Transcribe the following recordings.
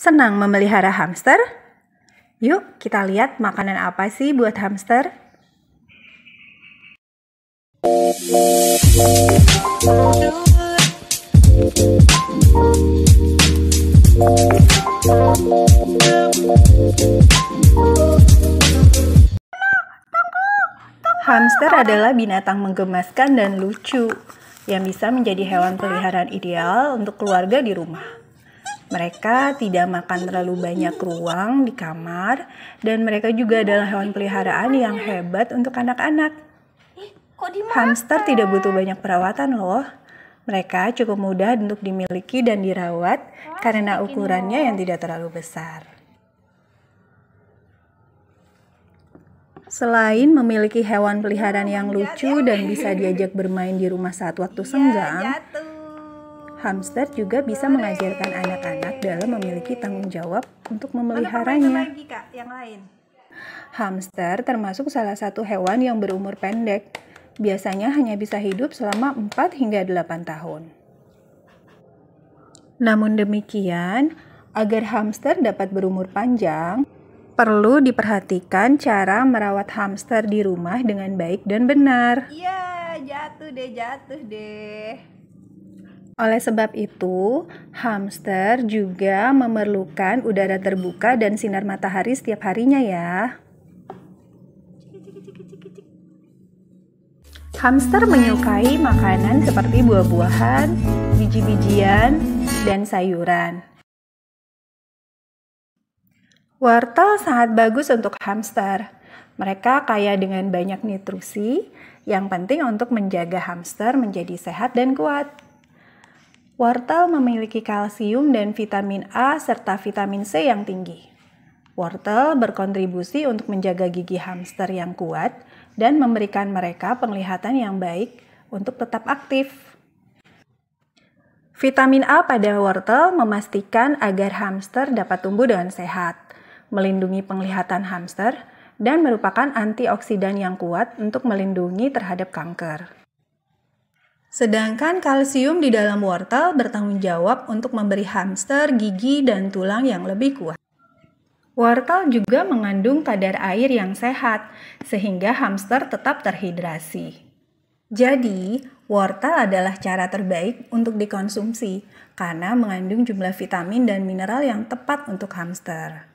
Senang memelihara hamster? Yuk, kita lihat makanan apa sih buat hamster. Hamster adalah binatang menggemaskan dan lucu yang bisa menjadi hewan peliharaan ideal untuk keluarga di rumah. Mereka tidak makan terlalu banyak ruang di kamar dan mereka juga adalah hewan peliharaan yang hebat untuk anak-anak. Hamster tidak butuh banyak perawatan loh. Mereka cukup mudah untuk dimiliki dan dirawat karena ukurannya yang tidak terlalu besar. Selain memiliki hewan peliharaan yang iya, lucu iya. dan bisa diajak bermain di rumah saat waktu iya, senggang, Hamster juga bisa mengajarkan anak-anak dalam memiliki tanggung jawab untuk memeliharanya. Hamster termasuk salah satu hewan yang berumur pendek. Biasanya hanya bisa hidup selama 4 hingga 8 tahun. Namun demikian, agar hamster dapat berumur panjang, perlu diperhatikan cara merawat hamster di rumah dengan baik dan benar. Iya, jatuh deh, jatuh deh. Oleh sebab itu, hamster juga memerlukan udara terbuka dan sinar matahari setiap harinya ya. Hamster menyukai makanan seperti buah-buahan, biji-bijian, dan sayuran. Wortel sangat bagus untuk hamster. Mereka kaya dengan banyak nutrisi yang penting untuk menjaga hamster menjadi sehat dan kuat. Wortel memiliki kalsium dan vitamin A serta vitamin C yang tinggi. Wortel berkontribusi untuk menjaga gigi hamster yang kuat dan memberikan mereka penglihatan yang baik untuk tetap aktif. Vitamin A pada wortel memastikan agar hamster dapat tumbuh dengan sehat, melindungi penglihatan hamster, dan merupakan antioksidan yang kuat untuk melindungi terhadap kanker. Sedangkan kalsium di dalam wortel bertanggung jawab untuk memberi hamster gigi dan tulang yang lebih kuat. Wortel juga mengandung kadar air yang sehat, sehingga hamster tetap terhidrasi. Jadi, wortel adalah cara terbaik untuk dikonsumsi karena mengandung jumlah vitamin dan mineral yang tepat untuk hamster.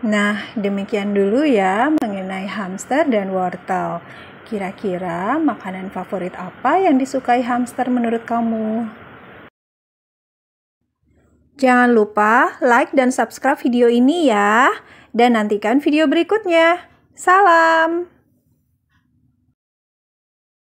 Nah, demikian dulu ya mengenai hamster dan wortel. Kira-kira makanan favorit apa yang disukai hamster menurut kamu? Jangan lupa like dan subscribe video ini ya, dan nantikan video berikutnya. Salam!